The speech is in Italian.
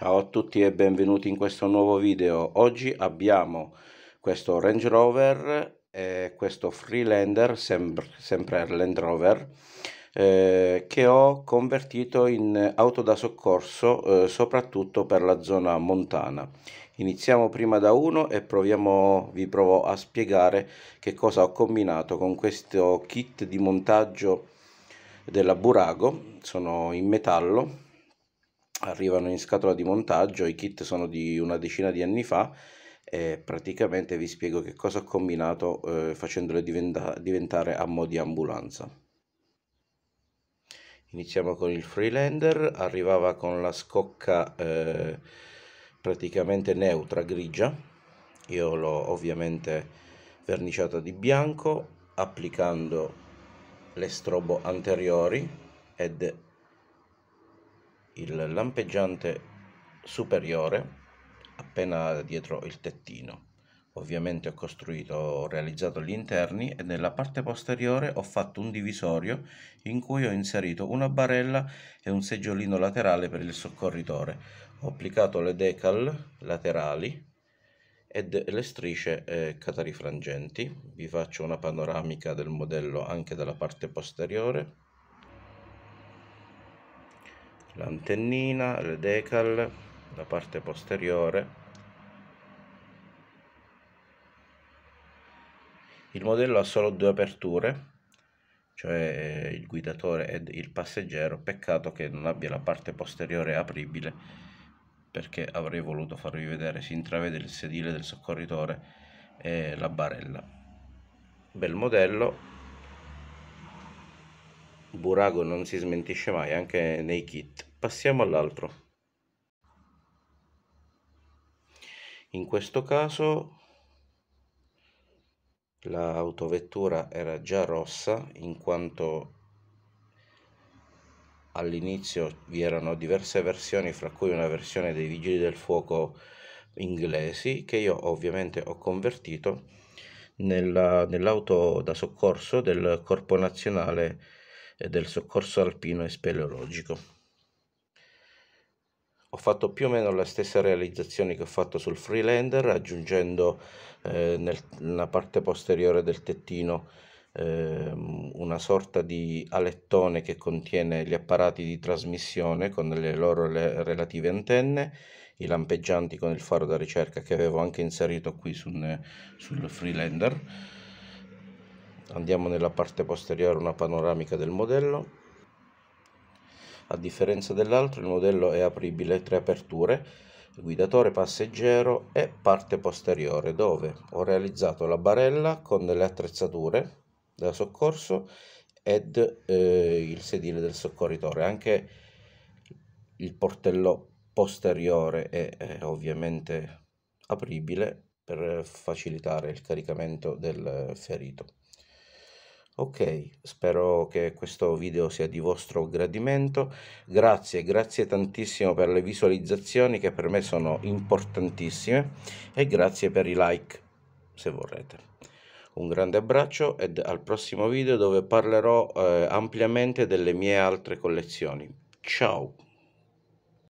Ciao a tutti e benvenuti in questo nuovo video. Oggi abbiamo questo Range Rover e questo Freelander, sempre, sempre Land Rover, eh, che ho convertito in auto da soccorso eh, soprattutto per la zona montana. Iniziamo prima da uno e proviamo, vi provo a spiegare che cosa ho combinato con questo kit di montaggio della Burago, sono in metallo arrivano in scatola di montaggio, i kit sono di una decina di anni fa e praticamente vi spiego che cosa ho combinato eh, facendole diventa diventare a mo' di ambulanza. Iniziamo con il Freelander, arrivava con la scocca eh, praticamente neutra, grigia, io l'ho ovviamente verniciata di bianco applicando le strobo anteriori ed il lampeggiante superiore appena dietro il tettino. Ovviamente ho costruito, ho realizzato gli interni e nella parte posteriore ho fatto un divisorio in cui ho inserito una barella e un seggiolino laterale per il soccorritore. Ho applicato le decal laterali ed le strisce eh, catarifrangenti. Vi faccio una panoramica del modello anche dalla parte posteriore l'antennina, le decal, la parte posteriore. Il modello ha solo due aperture, cioè eh, il guidatore ed il passeggero, peccato che non abbia la parte posteriore apribile perché avrei voluto farvi vedere, si intravede il sedile del soccorritore e la barella. Bel modello, Burago non si smentisce mai anche nei kit. Passiamo all'altro. In questo caso l'autovettura era già rossa in quanto all'inizio vi erano diverse versioni, fra cui una versione dei vigili del fuoco inglesi che io ovviamente ho convertito nella, nell'auto da soccorso del Corpo Nazionale del Soccorso Alpino e Speleologico ho fatto più o meno la stessa realizzazione che ho fatto sul Freelander aggiungendo eh, nel, nella parte posteriore del tettino eh, una sorta di alettone che contiene gli apparati di trasmissione con le loro le relative antenne i lampeggianti con il faro da ricerca che avevo anche inserito qui sul, sul Freelander andiamo nella parte posteriore una panoramica del modello a differenza dell'altro il modello è apribile tre aperture, guidatore passeggero e parte posteriore dove ho realizzato la barella con delle attrezzature da soccorso ed eh, il sedile del soccorritore. Anche il portello posteriore è, è ovviamente apribile per facilitare il caricamento del ferito. Ok, spero che questo video sia di vostro gradimento, grazie, grazie tantissimo per le visualizzazioni che per me sono importantissime e grazie per i like se vorrete. Un grande abbraccio ed al prossimo video dove parlerò eh, ampiamente delle mie altre collezioni. Ciao!